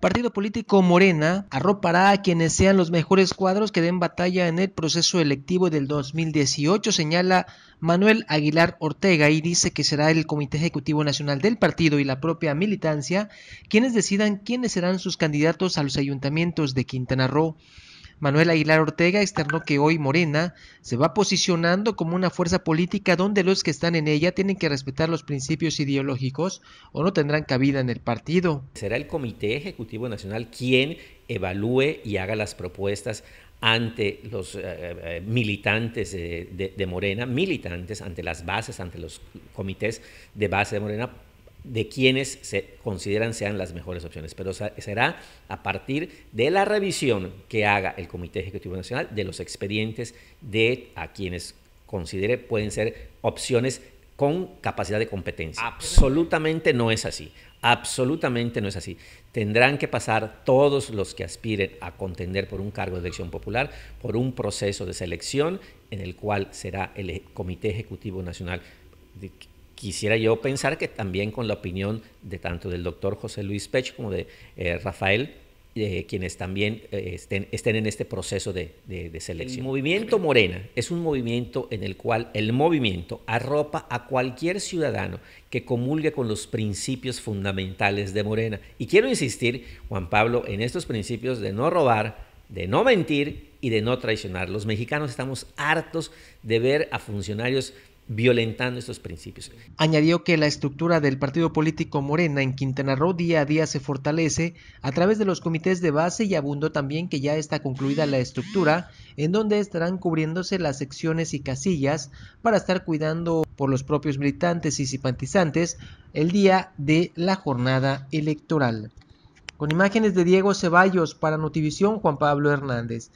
Partido político Morena arropará a quienes sean los mejores cuadros que den batalla en el proceso electivo del 2018, señala Manuel Aguilar Ortega y dice que será el Comité Ejecutivo Nacional del partido y la propia militancia quienes decidan quiénes serán sus candidatos a los ayuntamientos de Quintana Roo. Manuel Aguilar Ortega externó que hoy Morena se va posicionando como una fuerza política donde los que están en ella tienen que respetar los principios ideológicos o no tendrán cabida en el partido. Será el Comité Ejecutivo Nacional quien evalúe y haga las propuestas ante los eh, eh, militantes de Morena, militantes ante las bases, ante los comités de base de Morena de quienes se consideran sean las mejores opciones, pero será a partir de la revisión que haga el Comité Ejecutivo Nacional de los expedientes de a quienes considere pueden ser opciones con capacidad de competencia. Absolutamente no es así. Absolutamente no es así. Tendrán que pasar todos los que aspiren a contender por un cargo de elección popular por un proceso de selección en el cual será el Comité Ejecutivo Nacional quisiera yo pensar que también con la opinión de tanto del doctor José Luis Pech como de eh, Rafael, eh, quienes también eh, estén, en este proceso de, de, selección. El movimiento Morena es un movimiento en el cual el movimiento arropa a cualquier ciudadano que comulgue con los principios fundamentales de Morena. Y quiero insistir, Juan Pablo, en estos principios de no robar, de no mentir y de no traicionar. Los mexicanos estamos hartos de ver a funcionarios violentando estos principios. Añadió que la estructura del partido político Morena en Quintana Roo día a día se fortalece a través de los comités de base y abundó también que ya está concluida la estructura en donde estarán cubriéndose las secciones y casillas para estar cuidando por los propios militantes y simpatizantes el día de la jornada electoral. Con imágenes de Diego Ceballos para Notivisión Juan Pablo Hernández.